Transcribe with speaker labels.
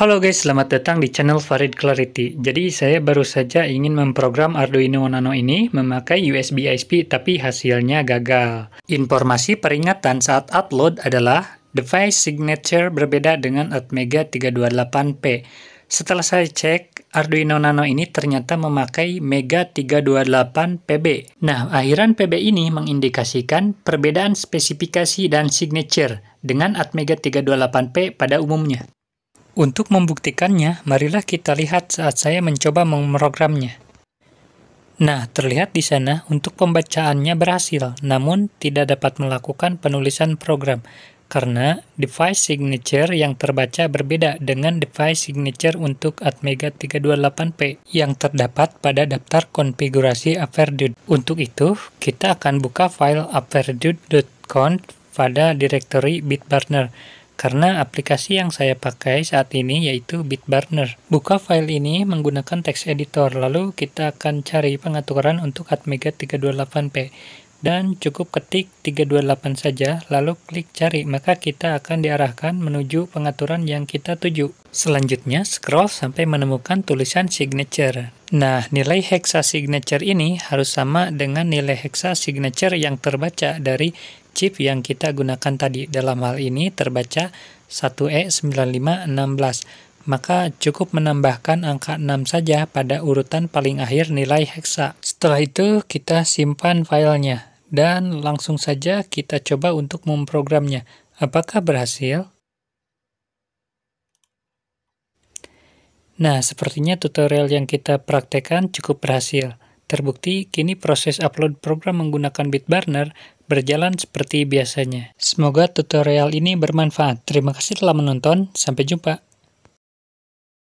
Speaker 1: Halo guys, selamat datang di channel Farid Clarity. Jadi saya baru saja ingin memprogram Arduino Nano ini memakai USB ISP tapi hasilnya gagal. Informasi peringatan saat upload adalah device signature berbeda dengan Atmega 328P. Setelah saya cek, Arduino Nano ini ternyata memakai Mega 328 PB. Nah, akhiran PB ini mengindikasikan perbedaan spesifikasi dan signature dengan Atmega 328P pada umumnya. Untuk membuktikannya, marilah kita lihat saat saya mencoba memprogramnya. Nah, terlihat di sana untuk pembacaannya berhasil, namun tidak dapat melakukan penulisan program, karena device signature yang terbaca berbeda dengan device signature untuk Atmega 328P yang terdapat pada daftar konfigurasi Averdude. Untuk itu, kita akan buka file averdude.conf pada direktori Bitburner karena aplikasi yang saya pakai saat ini yaitu Bitburner. Buka file ini menggunakan text editor, lalu kita akan cari pengaturan untuk Atmega 328p dan cukup ketik 328 saja lalu klik cari maka kita akan diarahkan menuju pengaturan yang kita tuju. Selanjutnya scroll sampai menemukan tulisan signature. Nah, nilai hexa signature ini harus sama dengan nilai hexa signature yang terbaca dari chip yang kita gunakan tadi. Dalam hal ini terbaca 1E9516 maka cukup menambahkan angka 6 saja pada urutan paling akhir nilai heksa. Setelah itu, kita simpan filenya, dan langsung saja kita coba untuk memprogramnya. Apakah berhasil? Nah, sepertinya tutorial yang kita praktekkan cukup berhasil. Terbukti, kini proses upload program menggunakan Bitburner berjalan seperti biasanya. Semoga tutorial ini bermanfaat. Terima kasih telah menonton, sampai jumpa.